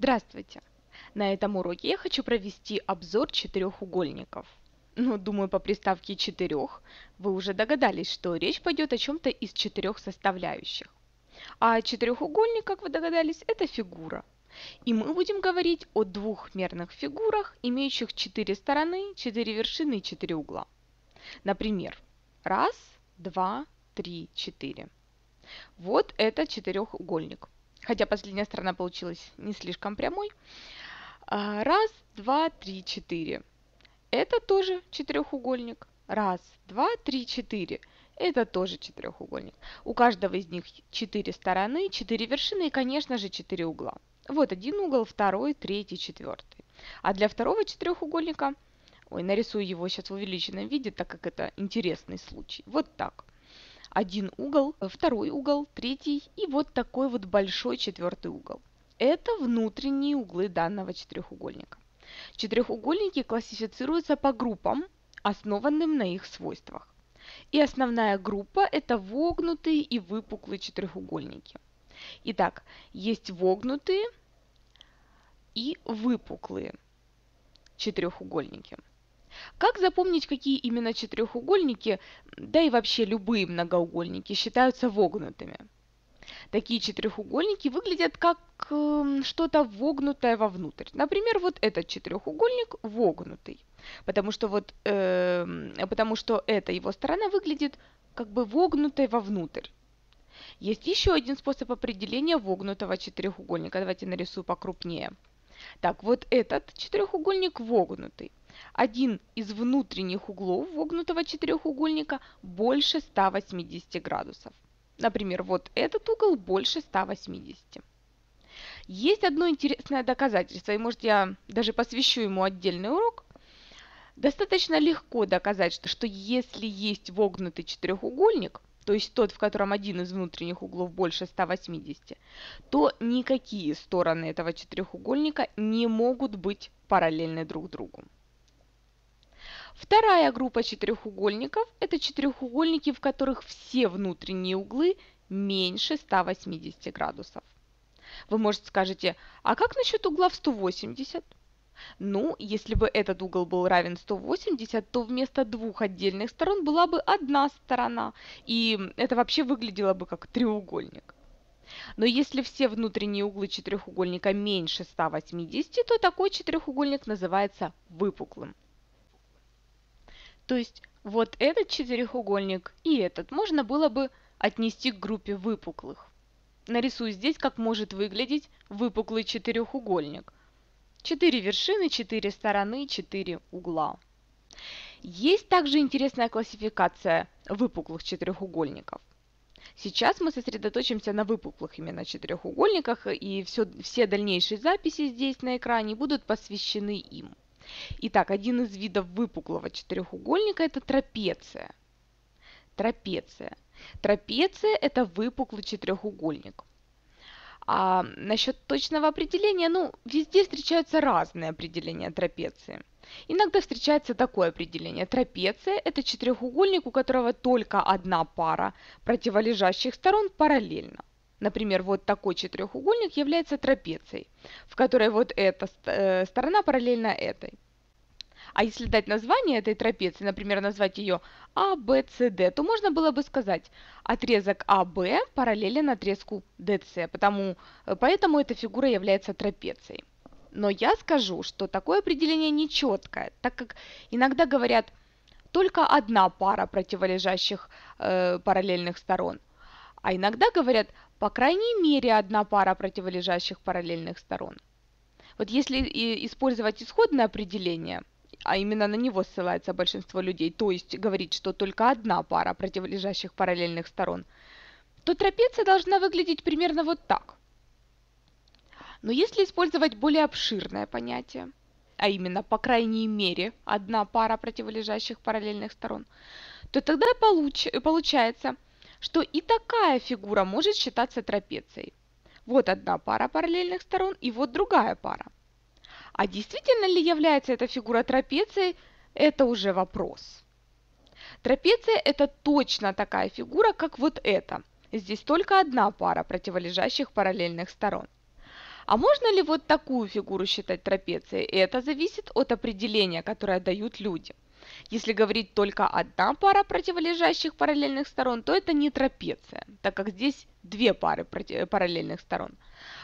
Здравствуйте! На этом уроке я хочу провести обзор четырехугольников. Но ну, думаю, по приставке четырех вы уже догадались, что речь пойдет о чем-то из четырех составляющих. А четырехугольник, как вы догадались, это фигура. И мы будем говорить о двухмерных фигурах, имеющих четыре стороны, четыре вершины и четыре угла. Например, раз, два, три, четыре. Вот это четырехугольник – хотя последняя сторона получилась не слишком прямой. А, раз, два, три, четыре. Это тоже четырехугольник. Раз, два, три, четыре. Это тоже четырехугольник. У каждого из них четыре стороны, четыре вершины и, конечно же, четыре угла. Вот один угол, второй, третий, четвертый. А для второго четырехугольника, ой, нарисую его сейчас в увеличенном виде, так как это интересный случай. Вот так один угол, второй угол, третий и вот такой вот большой четвертый угол. Это внутренние углы данного четырехугольника. Четырехугольники классифицируются по группам, основанным на их свойствах. И основная группа – это вогнутые и выпуклые четырехугольники. Итак, есть вогнутые и выпуклые четырехугольники – как запомнить, какие именно четырехугольники, да и вообще любые многоугольники считаются вогнутыми? Такие четырехугольники выглядят как э, что-то вогнутое вовнутрь. Например, вот этот четырехугольник вогнутый, потому что, вот, э, потому что эта его сторона выглядит как бы вогнутой вовнутрь. Есть еще один способ определения вогнутого четырехугольника. Давайте нарисую покрупнее. Так, вот этот четырехугольник вогнутый. Один из внутренних углов вогнутого четырехугольника больше 180 градусов. Например, вот этот угол больше 180. Есть одно интересное доказательство, и может я даже посвящу ему отдельный урок. Достаточно легко доказать, что, что если есть вогнутый четырехугольник, то есть тот, в котором один из внутренних углов больше 180, то никакие стороны этого четырехугольника не могут быть параллельны друг другу. Вторая группа четырехугольников – это четырехугольники, в которых все внутренние углы меньше 180 градусов. Вы, может, скажете, а как насчет угла в 180? Ну, если бы этот угол был равен 180, то вместо двух отдельных сторон была бы одна сторона, и это вообще выглядело бы как треугольник. Но если все внутренние углы четырехугольника меньше 180, то такой четырехугольник называется выпуклым. То есть вот этот четырехугольник и этот можно было бы отнести к группе выпуклых. Нарисую здесь, как может выглядеть выпуклый четырехугольник. Четыре вершины, четыре стороны, четыре угла. Есть также интересная классификация выпуклых четырехугольников. Сейчас мы сосредоточимся на выпуклых именно четырехугольниках, и все, все дальнейшие записи здесь на экране будут посвящены им. Итак, один из видов выпуклого четырехугольника – это трапеция. Трапеция. Трапеция – это выпуклый четырехугольник. А насчет точного определения, ну, везде встречаются разные определения трапеции. Иногда встречается такое определение. Трапеция – это четырехугольник, у которого только одна пара противолежащих сторон параллельно. Например, вот такой четырехугольник является трапецией, в которой вот эта э, сторона параллельна этой. А если дать название этой трапеции, например, назвать ее ABCD, а, то можно было бы сказать отрезок AB а, параллелен отрезку DC, потому, э, поэтому эта фигура является трапецией. Но я скажу, что такое определение нечеткое, так как иногда говорят только одна пара противолежащих э, параллельных сторон, а иногда говорят по крайней мере одна пара противолежащих параллельных сторон. Вот если использовать исходное определение, а именно на него ссылается большинство людей, то есть говорить, что только одна пара противолежащих параллельных сторон, то трапеция должна выглядеть примерно вот так. Но если использовать более обширное понятие, а именно, по крайней мере, одна пара противолежащих параллельных сторон, то тогда получ, получается – что и такая фигура может считаться трапецией. Вот одна пара параллельных сторон и вот другая пара. А действительно ли является эта фигура трапецией, это уже вопрос. Трапеция – это точно такая фигура, как вот эта. Здесь только одна пара противолежащих параллельных сторон. А можно ли вот такую фигуру считать трапецией? Это зависит от определения, которое дают люди – если говорить только одна пара противолежащих параллельных сторон, то это не трапеция, так как здесь две пары параллельных сторон.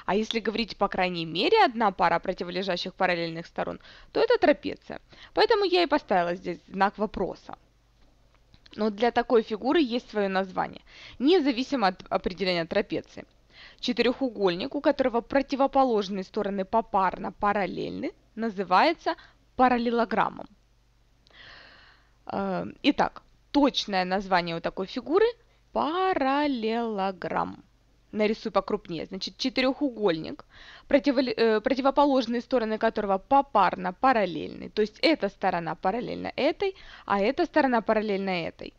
А если говорить по крайней мере одна пара противолежащих параллельных сторон, то это трапеция. Поэтому я и поставила здесь знак вопроса. Но для такой фигуры есть свое название, независимо от определения трапеции. Четырехугольник, у которого противоположные стороны попарно параллельны, называется параллелограммом. Эм, итак, точное название у такой фигуры – параллелограмм. Нарисую покрупнее. Значит, четырехугольник, э, противоположные стороны которого попарно параллельны. То есть эта сторона параллельна этой, а эта сторона параллельна этой.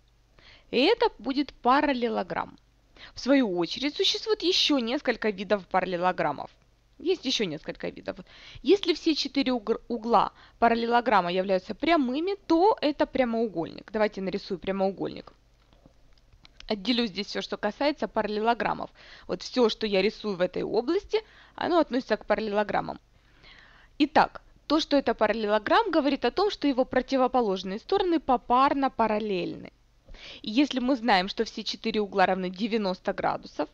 И это будет параллелограмм. В свою очередь существует еще несколько видов параллелограммов – есть еще несколько видов. Если все четыре угла параллелограмма являются прямыми, то это прямоугольник. Давайте нарисую прямоугольник. Отделю здесь все, что касается параллелограммов. Вот все, что я рисую в этой области, оно относится к параллелограммам. Итак, то, что это параллелограмм, говорит о том, что его противоположные стороны попарно параллельны. И если мы знаем, что все четыре угла равны 90 градусов,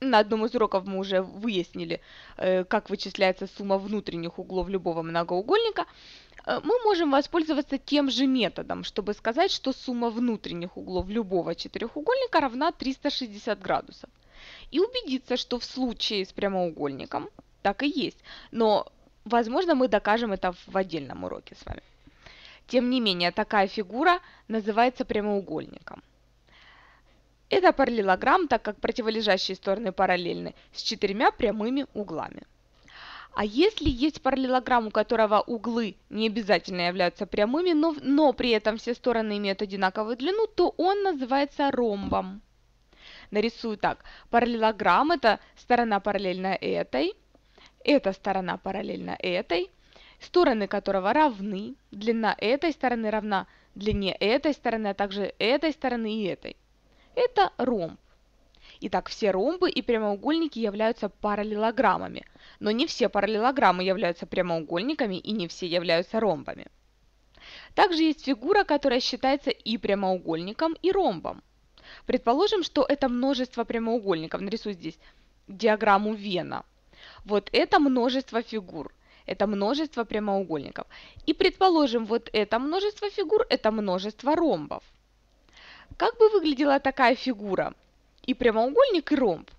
на одном из уроков мы уже выяснили, э, как вычисляется сумма внутренних углов любого многоугольника, э, мы можем воспользоваться тем же методом, чтобы сказать, что сумма внутренних углов любого четырехугольника равна 360 градусов. И убедиться, что в случае с прямоугольником так и есть. Но, возможно, мы докажем это в отдельном уроке с вами. Тем не менее, такая фигура называется прямоугольником. Это параллелограмм, так как противолежащие стороны параллельны, с четырьмя прямыми углами. А если есть параллелограмм, у которого углы не обязательно являются прямыми, но, но при этом все стороны имеют одинаковую длину, то он называется ромбом. Нарисую так. Параллелограмм – это сторона параллельна этой, эта сторона параллельна этой, стороны которого равны, длина этой стороны равна длине этой стороны, а также этой стороны и этой это ромб. Итак, все ромбы и прямоугольники являются параллелограммами, но не все параллелограммы являются прямоугольниками и не все являются ромбами. Также есть фигура, которая считается и прямоугольником, и ромбом. Предположим, что это множество прямоугольников. Нарисую здесь диаграмму Вена. Вот это множество фигур. Это множество прямоугольников. И предположим, вот это множество фигур – это множество ромбов. Как бы выглядела такая фигура? И прямоугольник, и ромб.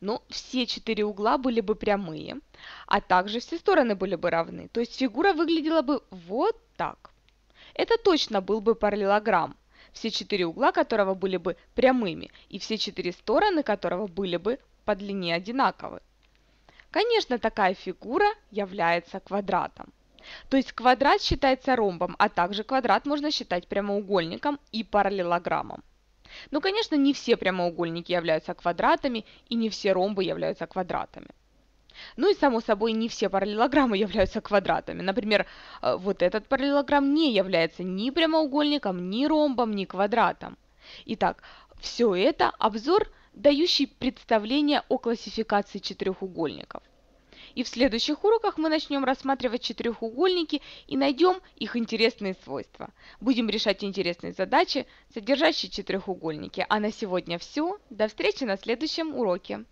Но ну, все четыре угла были бы прямые, а также все стороны были бы равны. То есть фигура выглядела бы вот так. Это точно был бы параллелограмм, все четыре угла которого были бы прямыми, и все четыре стороны которого были бы по длине одинаковы. Конечно, такая фигура является квадратом. То есть квадрат считается ромбом, а также квадрат можно считать прямоугольником и параллелограммом. Но, ну, конечно, не все прямоугольники являются квадратами и не все ромбы являются квадратами. Ну и, само собой, не все параллелограммы являются квадратами. Например, э, вот этот параллелограмм не является ни прямоугольником, ни ромбом, ни квадратом. Итак, все это обзор, дающий представление о классификации четырехугольников. И в следующих уроках мы начнем рассматривать четырехугольники и найдем их интересные свойства. Будем решать интересные задачи, содержащие четырехугольники. А на сегодня все. До встречи на следующем уроке.